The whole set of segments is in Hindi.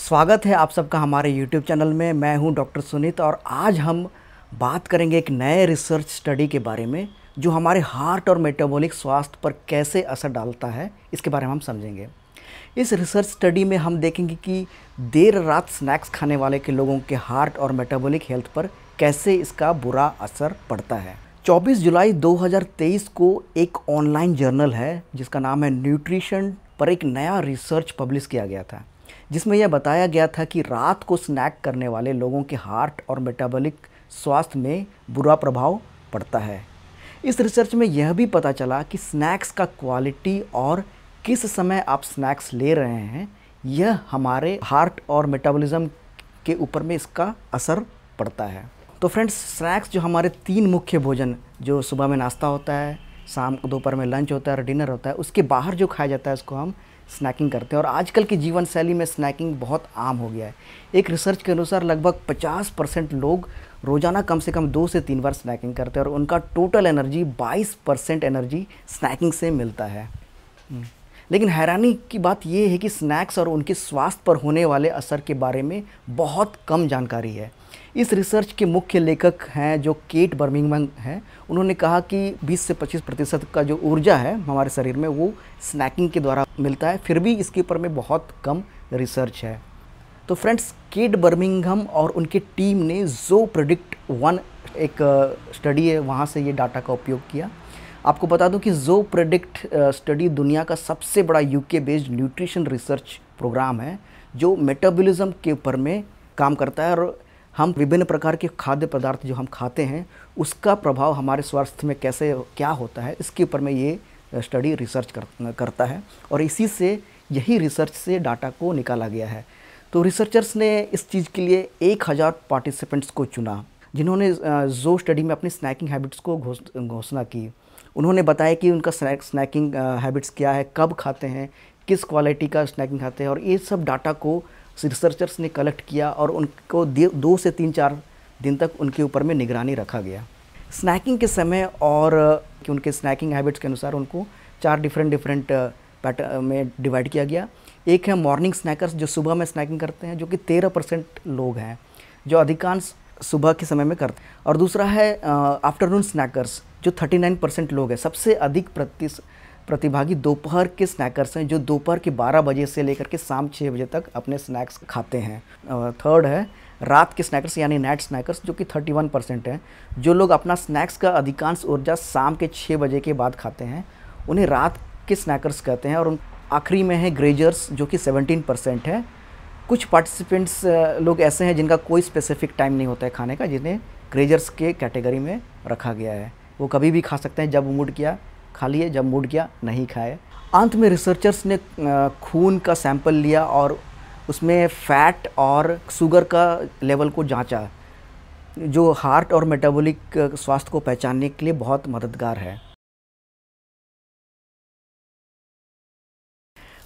स्वागत है आप सबका हमारे YouTube चैनल में मैं हूं डॉक्टर सुनीत और आज हम बात करेंगे एक नए रिसर्च स्टडी के बारे में जो हमारे हार्ट और मेटाबॉलिक स्वास्थ्य पर कैसे असर डालता है इसके बारे में हम समझेंगे इस रिसर्च स्टडी में हम देखेंगे कि देर रात स्नैक्स खाने वाले के लोगों के हार्ट और मेटाबॉलिक हेल्थ पर कैसे इसका बुरा असर पड़ता है 24 जुलाई 2023 को एक ऑनलाइन जर्नल है जिसका नाम है न्यूट्रिशन पर एक नया रिसर्च पब्लिश किया गया था जिसमें यह बताया गया था कि रात को स्नैक करने वाले लोगों के हार्ट और मेटाबॉलिक स्वास्थ्य में बुरा प्रभाव पड़ता है इस रिसर्च में यह भी पता चला कि स्नैक्स का क्वालिटी और किस समय आप स्नैक्स ले रहे हैं यह हमारे हार्ट और मेटाबॉलिज्म के ऊपर में इसका असर पड़ता है तो फ्रेंड्स स्नैक्स जो हमारे तीन मुख्य भोजन जो सुबह में नाश्ता होता है शाम को दोपहर में लंच होता है और डिनर होता है उसके बाहर जो खाया जाता है उसको हम स्नैकिंग करते हैं और आजकल की जीवन शैली में स्नैकिंग बहुत आम हो गया है एक रिसर्च के अनुसार लगभग 50 परसेंट लोग रोज़ाना कम से कम दो से तीन बार स्नैकिंग करते हैं और उनका total energy 22 percent energy snacking से मिलता है हम्म। लेकिन हैरानी की बात यह है कि स्नैक्स और उनके स्वास्थ्य पर होने वाले असर के बारे में बहुत कम जानकारी है इस रिसर्च के मुख्य लेखक हैं जो केट बर्मिंगम हैं उन्होंने कहा कि 20 से 25 प्रतिशत का जो ऊर्जा है हमारे शरीर में वो स्नैकिंग के द्वारा मिलता है फिर भी इसके ऊपर में बहुत कम रिसर्च है तो फ्रेंड्स केट बर्मिंगम और उनकी टीम ने जो प्रोडिक्ट वन एक स्टडी है वहाँ से ये डाटा का उपयोग किया आपको बता दूं कि जो प्रोडिक्ट स्टडी दुनिया का सबसे बड़ा UK based nutrition research programme है जो मेटाबॉलिज्म के ऊपर में काम करता है और हम विभिन्न प्रकार के खाद्य पदार्थ जो हम खाते हैं उसका प्रभाव हमारे स्वास्थ्य में कैसे क्या होता है इसके ऊपर में ये स्टडी रिसर्च कर, करता है और इसी से यही रिसर्च से डाटा को निकाला गया है तो रिसर्चर्स ने इस चीज़ के लिए एक हज़ार पार्टिसिपेंट्स को चुना जिन्होंने जो स्टडी में अपनी स्नैकिंग हैबिट्स को घोषणा की उन्होंने बताया कि उनका स्नैक स्नैकिंग हैबिट्स क्या है कब खाते हैं किस क्वालिटी का स्नैकिंग खाते हैं और ये सब डाटा को रिसर्चर्स ने कलेक्ट किया और उनको दो से तीन चार दिन तक उनके ऊपर में निगरानी रखा गया स्नैकिंग के समय और कि उनके स्नैकिंग हैबिट्स के अनुसार उनको चार डिफरेंट डिफरेंट पैटर्न में डिवाइड किया गया एक है मॉर्निंग स्नैकर्स जो सुबह में स्नैकिंग करते हैं जो कि तेरह परसेंट लोग हैं जो अधिकांश सुबह के समय में करते हैं और दूसरा है आफ्टरनून स्नैकर्स जो थर्टी नाइन परसेंट लोग हैं सबसे अधिक प्रतिश प्रतिभागी दोपहर के स्नैकर्स हैं जो दोपहर के 12 बजे से लेकर के शाम 6 बजे तक अपने स्नैक्स खाते हैं थर्ड है रात के स्नैकर्स यानी नाइट स्नैकर्स जो कि 31 परसेंट हैं जो लोग अपना स्नैक्स का अधिकांश ऊर्जा शाम के 6 बजे के बाद खाते हैं उन्हें रात के स्नैकर्स कहते हैं और उन आखिरी में है ग्रेजर्स जो कि सेवनटीन परसेंट है कुछ पार्टिसिपेंट्स लोग ऐसे हैं जिनका कोई स्पेसिफिक टाइम नहीं होता है खाने का जिन्हें ग्रेजर्स के कैटेगरी में रखा गया है वो कभी भी खा सकते हैं जब मूड किया खा लिए जब मूड किया नहीं खाए अंत में रिसर्चर्स ने खून का सैंपल लिया और उसमें फैट और शुगर का लेवल को जांचा जो हार्ट और मेटाबॉलिक स्वास्थ्य को पहचानने के लिए बहुत मददगार है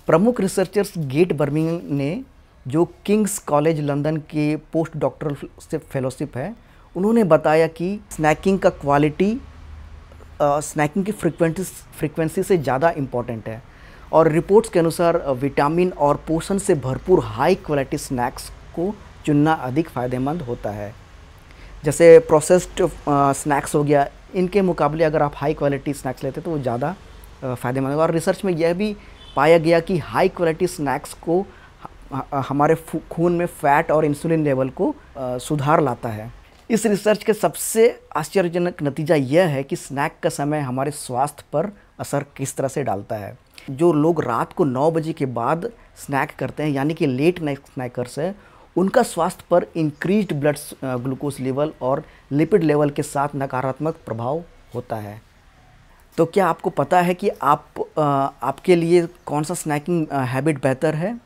प्रमुख रिसर्चर्स गेट बर्मिंग ने जो किंग्स कॉलेज लंदन के पोस्ट डॉक्टरल फेलोशिप है उन्होंने बताया कि स्नैकिंग का क्वालिटी स्नैकिंग की फ्रिक्वेंसी फ्रिक्वेंसी से ज़्यादा इम्पॉर्टेंट है और रिपोर्ट्स के अनुसार विटामिन और पोषण से भरपूर हाई क्वालिटी स्नैक्स को चुनना अधिक फ़ायदेमंद होता है जैसे प्रोसेस्ड स्नैक्स हो गया इनके मुकाबले अगर आप हाई क्वालिटी स्नैक्स लेते तो वो ज़्यादा फ़ायदेमंद होगा और रिसर्च में यह भी पाया गया कि हाई क्वालिटी स्नैक्स को हमारे खून में फ़ैट और इंसुलिन लेवल को सुधार लाता है इस रिसर्च के सबसे आश्चर्यजनक नतीजा यह है कि स्नैक का समय हमारे स्वास्थ्य पर असर किस तरह से डालता है जो लोग रात को नौ बजे के बाद स्नैक करते हैं यानी कि लेट नाइट स्नैकर्स हैं उनका स्वास्थ्य पर इंक्रीज ब्लड ग्लूकोज लेवल और लिपिड लेवल के साथ नकारात्मक प्रभाव होता है तो क्या आपको पता है कि आप आ, आपके लिए कौन सा स्नैकिंग हैबिट बेहतर है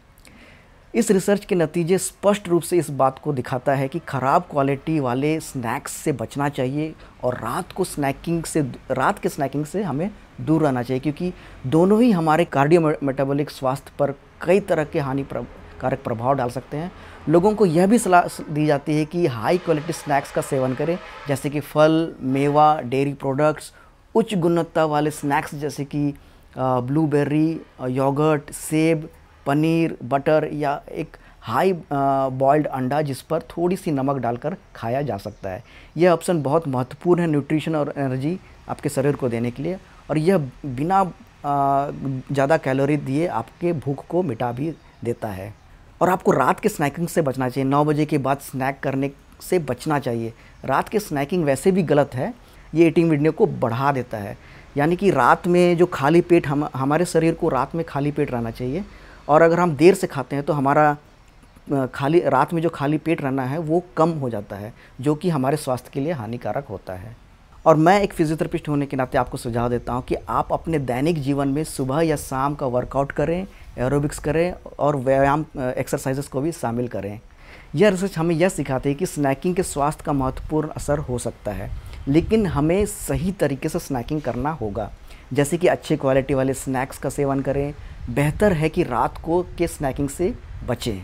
इस रिसर्च के नतीजे स्पष्ट रूप से इस बात को दिखाता है कि ख़राब क्वालिटी वाले स्नैक्स से बचना चाहिए और रात को स्नैकिंग से रात के स्नैकिंग से हमें दूर रहना चाहिए क्योंकि दोनों ही हमारे कार्डियो मेटाबॉलिक स्वास्थ्य पर कई तरह के हानि कारक प्रभाव डाल सकते हैं लोगों को यह भी सलाह दी जाती है कि हाई क्वालिटी स्नैक्स का सेवन करें जैसे कि फल मेवा डेयरी प्रोडक्ट्स उच्च गुणवत्ता वाले स्नैक्स जैसे कि ब्लूबेरी योगर्ट सेब पनीर बटर या एक हाई बॉइल्ड अंडा जिस पर थोड़ी सी नमक डालकर खाया जा सकता है यह ऑप्शन बहुत महत्वपूर्ण है न्यूट्रिशन और एनर्जी आपके शरीर को देने के लिए और यह बिना ज़्यादा कैलोरी दिए आपके भूख को मिटा भी देता है और आपको रात के स्नैकिंग से बचना चाहिए नौ बजे के बाद स्नैक करने से बचना चाहिए रात के स्नैकिंग वैसे भी गलत है ये एटिंग विडियो को बढ़ा देता है यानी कि रात में जो खाली पेट हम हमारे शरीर को रात में खाली पेट रहना चाहिए और अगर हम देर से खाते हैं तो हमारा खाली रात में जो खाली पेट रहना है वो कम हो जाता है जो कि हमारे स्वास्थ्य के लिए हानिकारक होता है और मैं एक फिजियोथेरेपिस्ट होने के नाते आपको सुझाव देता हूँ कि आप अपने दैनिक जीवन में सुबह या शाम का वर्कआउट करें एरोबिक्स करें और व्यायाम एक्सरसाइजेस को भी शामिल करें यह रिसर्च हमें यह सिखाती है कि स्नैकिंग के स्वास्थ्य का महत्वपूर्ण असर हो सकता है लेकिन हमें सही तरीके से स्नैकिंग करना होगा जैसे कि अच्छी क्वालिटी वाले स्नैक्स का सेवन करें बेहतर है कि रात को के स्नैकिंग से बचें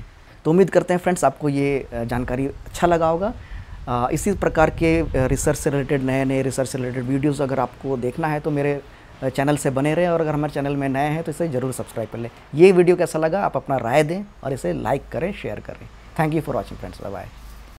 तो उम्मीद करते हैं फ्रेंड्स आपको ये जानकारी अच्छा लगा होगा इसी प्रकार के रिसर्च से रिलेटेड नए नए रिसर्च से रिलेटेड वीडियोस अगर आपको देखना है तो मेरे चैनल से बने रहें और अगर हमारे चैनल में नए हैं तो इसे ज़रूर सब्सक्राइब कर लें ये वीडियो कैसा लगा आप अपना राय दें और इसे लाइक करें शेयर करें thank you for watching friends bye bye